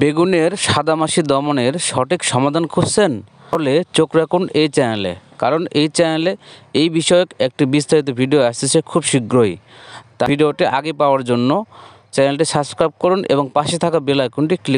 বেগুনের সাদামাসি দমনের সঠিক সমাধান খুঁজছেন তাহলে চোখ রাখুন এই চ্যানেলে কারণ এই চ্যানেলে এই বিষয়ক একটি বিস্তারিত ভিডিও আসতেছে খুব শীঘ্রই তা ভিডিওটি আগে পাওয়ার জন্য চ্যানেলটি সাবস্ক্রাইব করুন এবং পাশে থাকা বেল আইকনটি ক্লিক